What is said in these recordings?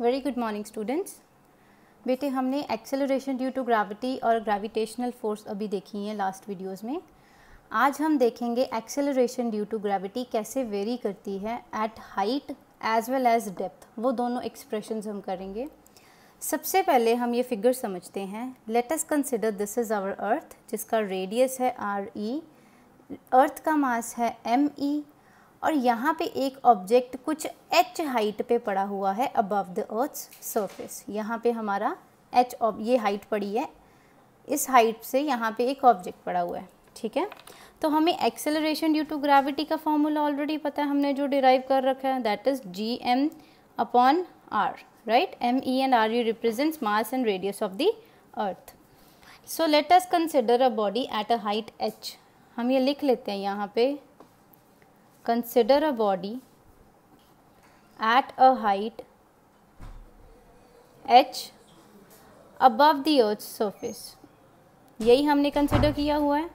Very good morning students बेटे हमने acceleration due to gravity और ग्रेविटेशनल फोर्स अभी देखी है लास्ट वीडियोस में आज हम देखेंगे एक्सेलरेशन ड्यू टू ग्रेविटी कैसे वेरी करती है at height as well as depth वो दोनों एक्सप्रेशन हम करेंगे सबसे पहले हम ये फिगर समझते हैं let's consider this is our earth जिसका रेडियस है आर ई अर्थ का मास है एम ई e और यहाँ पे एक ऑब्जेक्ट कुछ एच हाइट पे पड़ा हुआ है अबव द अर्थ सरफेस यहाँ पे हमारा एच ये हाइट पड़ी है इस हाइट से यहाँ पे एक ऑब्जेक्ट पड़ा हुआ है ठीक है तो हमें एक्सेलरेशन ड्यू टू ग्रेविटी का फॉर्मूला ऑलरेडी पता है हमने जो डिराइव कर रखा है that is G M upon R right M E and R U represents mass and radius of the earth so let us consider a body at a height H हम ये लिख लेते हैं यहाँ पे Consider a body at a height h above the earth surface यही हमने consider किया हुआ है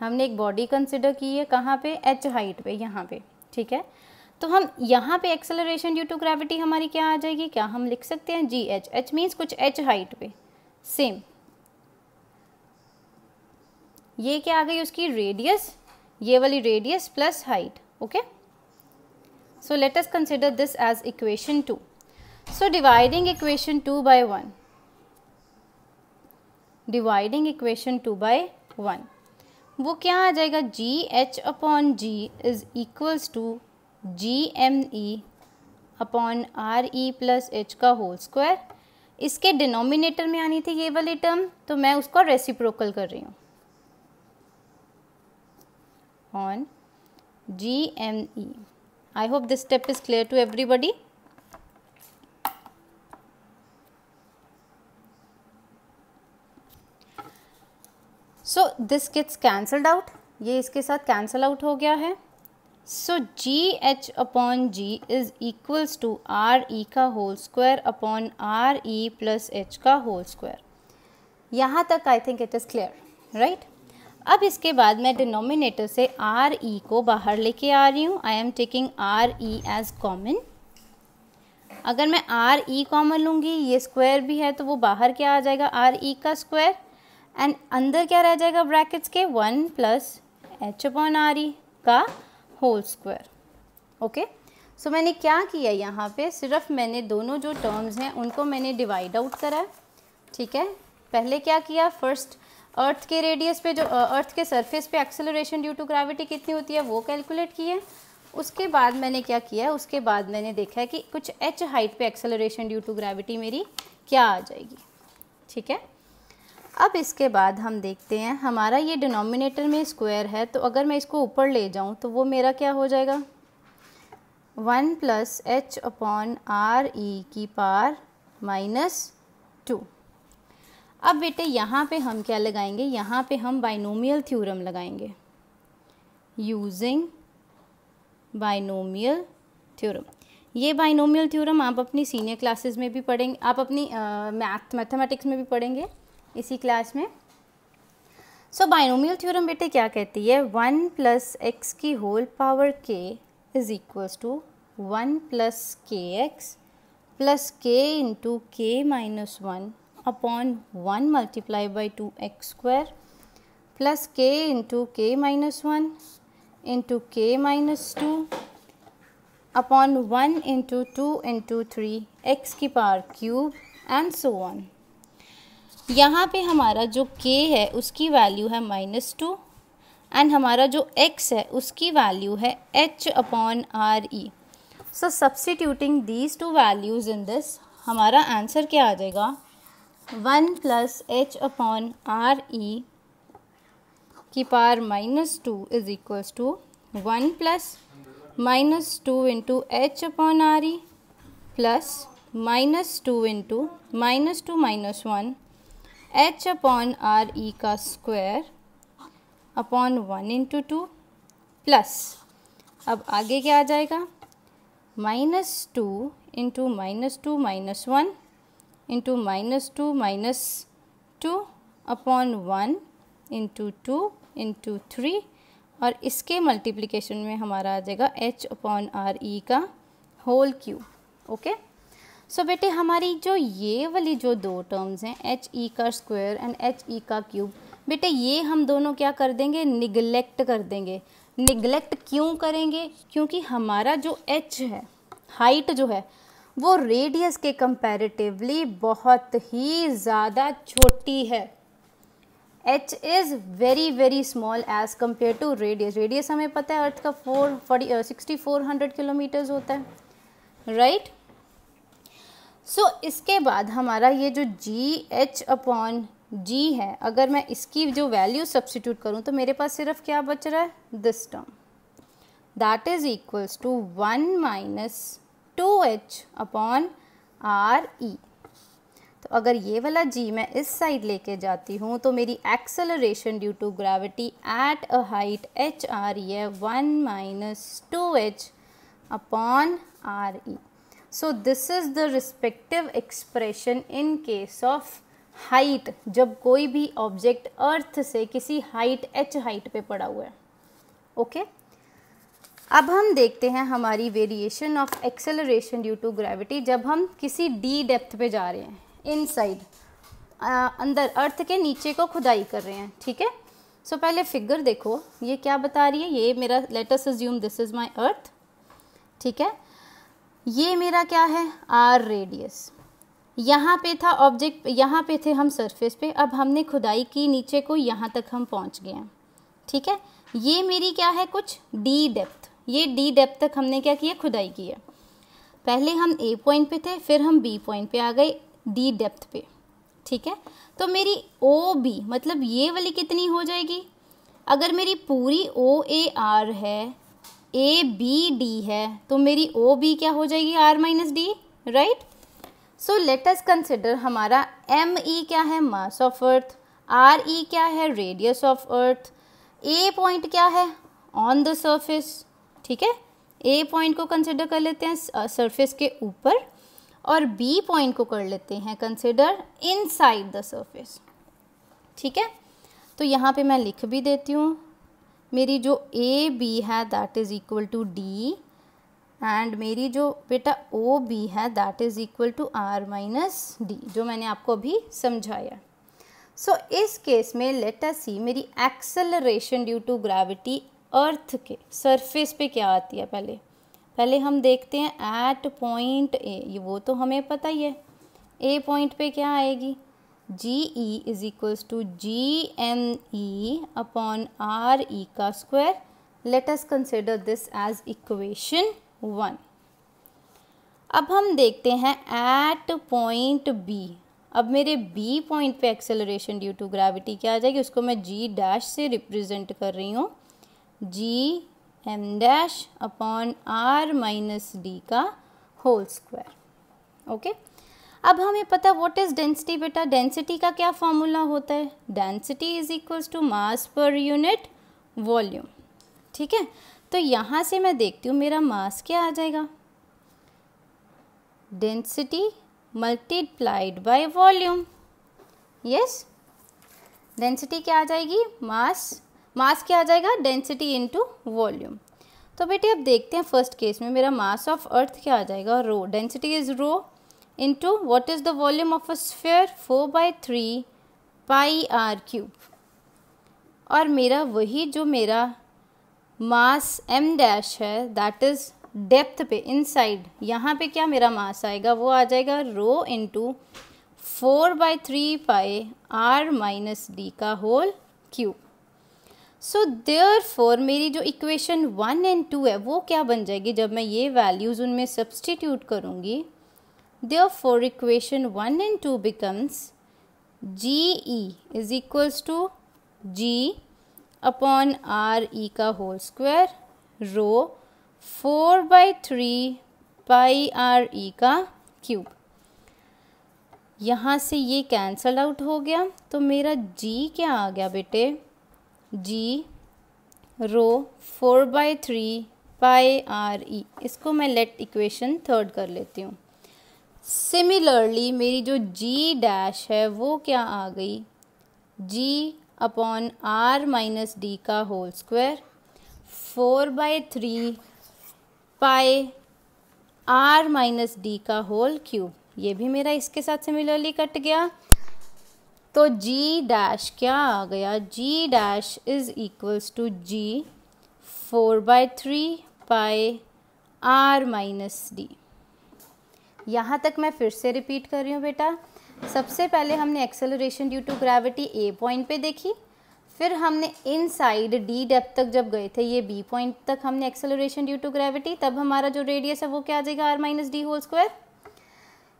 हमने एक बॉडी कंसिडर की है कहाँ पे एच हाइट पे यहाँ पे ठीक है तो हम यहाँ पे एक्सेलरेशन ड्यू टू ग्रेविटी हमारी क्या आ जाएगी क्या हम लिख सकते हैं जी एच एच मीन्स कुछ एच हाइट पे सेम ये क्या आ गई उसकी रेडियस ये वाली radius plus height okay so let us consider this as equation two so dividing equation two by one dividing equation two by one वो क्या आ जाएगा G H upon ji is equals to G M E upon are E plus H का whole square इसके denominator में आनी थी ये वाली टर्म तो मैं उसको रेसिप्रोकल कर रही हूँ on GME. I hope this step is clear to everybody. So this gets cancelled out. ये इसके साथ cancel out हो गया है. So GH upon G is equals to RE का whole square upon RE plus H का whole square. यहाँ तक I think it is clear, right? अब इसके बाद मैं डिनोमिनेटर से आर ई को बाहर लेके आ रही हूँ I am taking R E as common अगर मैं आर ई कॉमन लूँगी ये स्क्वायर भी है तो वो बाहर क्या आ जाएगा आर ई का स्क्वायर एंड अंदर क्या रह जाएगा ब्रैकेट्स के one plus H upon R E का होल स्क्वायर ओके सो मैंने क्या किया यहाँ पे सिर्फ मैंने दोनों जो टर्म्स हैं उनको मैंने डिवाइड आउट करा ठीक है पहले क्या किया फर्स्ट अर्थ के रेडियस पे जो अर्थ के सरफेस पे एक्सेलरेशन ड्यू टू ग्राविटी कितनी होती है वो कैलकुलेट की है उसके बाद मैंने क्या किया है उसके बाद मैंने देखा है कि कुछ एच हाइट पे एक्सेलरेशन ड्यू टू ग्राविटी मेरी क्या आ जाएगी ठीक है अब इसके बाद हम देखते हैं हमारा ये डिनोमिनेटर में स्क्वायर है तो अगर मैं इसको ऊपर ले जाऊँ तो वो मेरा क्या हो जाएगा one plus H upon are E की पार माइनस टू अब बेटे यहाँ पे हम क्या लगाएंगे यहाँ पे हम बाइनोमियल थ्योरम लगाएंगे यूजिंग बाइनोमियल थ्योरम ये बाइनोमियल थ्योरम आप अपनी सीनियर क्लासेस में भी पढ़ेंगे आप अपनी मैथ मैथमेटिक्स में भी पढ़ेंगे इसी क्लास में सो बाइनोमियल थ्योरम बेटे क्या कहती है वन प्लस एक्स की whole power K is equals to one plus K X plus K into K minus one upon one multiply by two X square plus K into K minus one into K minus two upon one into two into three X की power cube and so on यहाँ पे हमारा जो k है उसकी value है minus two and हमारा जो x है उसकी वैल्यू है h upon are E so substituting these two values in this हमारा आंसर क्या आ जाएगा one plus H upon are E की power minus two is equals to one plus minus two into H upon are E plus minus two into minus two minus one H upon R E का square upon one into two plus अब आगे क्या आ जाएगा minus two into minus two minus one into minus two minus two upon one into two into three और इसके multiplication में हमारा आ जाएगा एच अपॉन आर ई का होल क्यू ओके सो बेटे हमारी जो ये वाली जो दो टर्म्स हैं एच ई e का स्क्वायर एंड एच ई का क्यूब बेटे ये हम दोनों क्या कर देंगे निगलेक्ट कर देंगे निगलेक्ट क्यों करेंगे क्योंकि हमारा जो एच है हाइट जो है वो रेडियस के कंपैरेटिवली बहुत ही ज़्यादा छोटी है H is very very small as compare to radius radius हमें पता है अर्थ का four forty sixty four hundred kilometres होता है राइट right? सो so, इसके बाद हमारा ये जो जी एच अपॉन जी है अगर मैं इसकी जो वैल्यू सब्सटीट्यूट करूँ तो मेरे पास सिर्फ क्या बच रहा है this term that is equals to one minus two H upon are E तो अगर ये वाला जी मैं इस साइड लेके जाती हूँ तो मेरी acceleration due to gravity at a height H आ रही है one minus two H upon are E so this is the respective expression in case of height जब कोई भी ऑब्जेक्ट अर्थ से किसी हाइट एच हाइट पे पड़ा हुआ है ओके okay? अब हम देखते हैं हमारी variation of acceleration due to gravity जब हम किसी डी डेप्थ पे जा रहे हैं इनसाइड अंदर अर्थ के नीचे को खुदाई कर रहे हैं ठीक है सो so, पहले फिगर देखो ये क्या बता रही है ये मेरा let's assume this is my earth ठीक है ये मेरा क्या है आर रेडियस यहाँ पे था ऑब्जेक्ट यहाँ पे थे हम सरफेस पे अब हमने खुदाई की नीचे को यहाँ तक हम पहुँच गए हैं ठीक है ये मेरी क्या है कुछ डी डेप्थ ये डी डेप्थ तक हमने क्या किया खुदाई की है पहले हम ए पॉइंट पे थे फिर हम बी पॉइंट पे आ गए डी डेप्थ पे ठीक है तो मेरी ओ बी मतलब ये वाली कितनी हो जाएगी अगर मेरी पूरी ओ ए आर है ए बी डी है तो मेरी ओ बी क्या हो जाएगी R minus D right so let us consider हमारा एम ई e क्या है mass of earth are E क्या है radius of earth A point क्या है ऑन द सर्फेस ठीक है ए पॉइंट को कंसिडर कर लेते हैं सरफेस uh, के ऊपर और बी पॉइंट को कर लेते हैं कंसिडर साइड द सर्फेस ठीक है तो यहाँ पे मैं लिख भी देती हूँ मेरी जो ए बी है that is equal to D and मेरी जो बेटा ओ बी है that is equal to are minus D जो मैंने आपको अभी समझाया सो so, इस केस में लेट अस सी मेरी acceleration due to gravity earth के सरफेस पे क्या आती है पहले पहले हम देखते हैं एट पॉइंट ए ये वो तो हमें पता ही है ए पॉइंट पे क्या आएगी G E is equals to G N E upon R E का square let us consider this as equation one अब हम देखते हैं एट पॉइंट बी अब मेरे बी पॉइंट पे एक्सेलरेशन ड्यू टू ग्रेविटी क्या आ जाएगी उसको मैं जी डैश से रिप्रेजेंट कर रही हूँ G M dash upon are minus D का होल स्क्वायर ओके अब हमें पता व्हाट इज़ डेंसिटी बेटा डेंसिटी का क्या फॉर्मूला होता है density is equals to mass पर यूनिट वॉल्यूम ठीक है तो यहाँ से मैं देखती हूँ मेरा मास क्या आ जाएगा density multiplied by volume yes density क्या आ जाएगी मास मास क्या आ जाएगा डेंसिटी इनटू वॉल्यूम तो बेटे अब देखते हैं फर्स्ट केस में मेरा मास ऑफ अर्थ क्या आ जाएगा rho density is rho into what is the volume of a sphere four by three pi r cube और मेरा वही जो मेरा मास एम डैश है दैट इज़ डेप्थ पे इनसाइड यहाँ पे क्या मेरा मास आएगा वो आ जाएगा rho into four by three pi r minus D का whole cube so therefore मेरी जो इक्वेशन वन एंड टू है वो क्या बन जाएगी जब मैं ये वैल्यूज़ उनमें सब्सटीट्यूट करूँगी therefore equation one and two becomes g e is equals to g upon R E का whole square rho four by three pi r ई का क्यूब यहाँ से ये कैंसल आउट हो गया तो मेरा जी क्या आ गया बेटे g rho four by three pi r e इसको मैं लेट इक्वेशन थर्ड कर लेती हूँ सिमिलरली मेरी जो जी डैश है वो क्या आ गई g upon are minus D का whole square four by three pi r minus D का होल क्यूब ये भी मेरा इसके साथ सिमिलरली कट गया तो जी डैश क्या आ गया g dash is equals to g four by three pi r minus d यहाँ तक मैं फिर से रिपीट कर रही हूँ बेटा सबसे पहले हमने acceleration due to gravity a point पे देखी फिर हमने इनसाइड डी डेप्थ तक जब गए थे ये बी पॉइंट तक हमने एक्सेलरेशन ड्यू टू ग्रेविटी तब हमारा जो रेडियस है वो क्या आ जाएगा r minus d whole square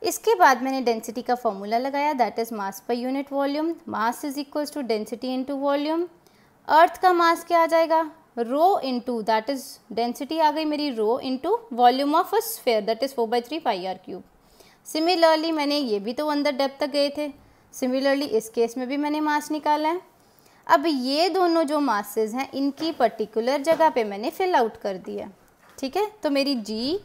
इसके बाद मैंने डेंसिटी का फॉर्मूला लगाया दैट इज़ मास पर unit volume mass is equals to density into volume earth का मास क्या आ जाएगा rho into that is density आ गई मेरी rho into volume of a sphere that is four by three five r cube similarly मैंने ये भी तो अंदर डेप तक गए थे सिमिलरली इस केस में भी मैंने मास निकाला है अब ये दोनों जो मासेज हैं इनकी पर्टिकुलर जगह पे मैंने फिल आउट कर दिया ठीक है तो मेरी जी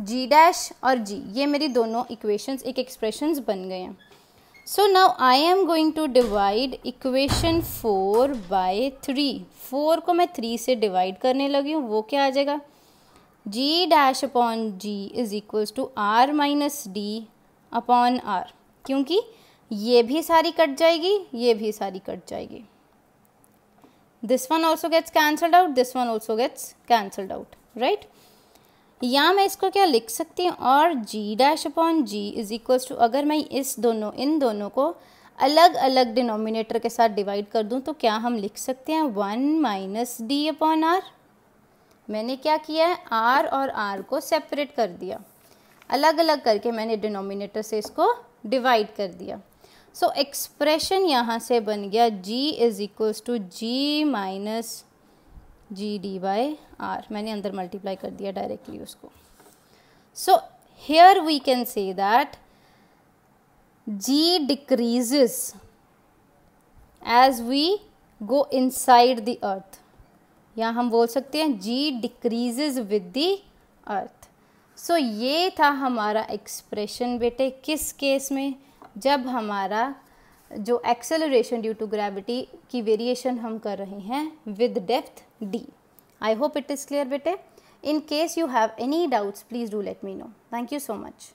जी डैश और जी ये मेरी दोनों इक्वेशंस एक एक्सप्रेशंस बन गए हैं so now I am going to divide equation four by three four को मैं थ्री से डिवाइड करने लगी हूँ वो क्या आ जाएगा g dash upon ji is equals to are minus d upon r क्योंकि ये भी सारी कट जाएगी ये भी सारी कट जाएगी this one also gets cancelled out this one also gets cancelled out right या मैं इसको क्या लिख सकती हूँ और g dash upon ji is equals to अगर मैं इस दोनों इन दोनों को अलग अलग डिनोमिनेटर के साथ डिवाइड कर दूँ तो क्या हम लिख सकते हैं one minus d upon r मैंने क्या किया है आर और आर को सेपरेट कर दिया अलग अलग करके मैंने डिनोमिनेटर से इसको डिवाइड कर दिया सो एक्सप्रेशन यहाँ से बन गया g is equals to g minus g d by r मैंने अंदर मल्टीप्लाई कर दिया डायरेक्टली उसको so here we can say that g decreases as we go inside the earth या हम बोल सकते हैं g decreases with the earth so ये था हमारा एक्सप्रेशन बेटे किस केस में जब हमारा जो एक्सेलरेशन ड्यू टू ग्रेविटी की वेरिएशन हम कर रहे हैं with depth d I hope it is clear बेटे in case you have any doubts please do let me know thank you so much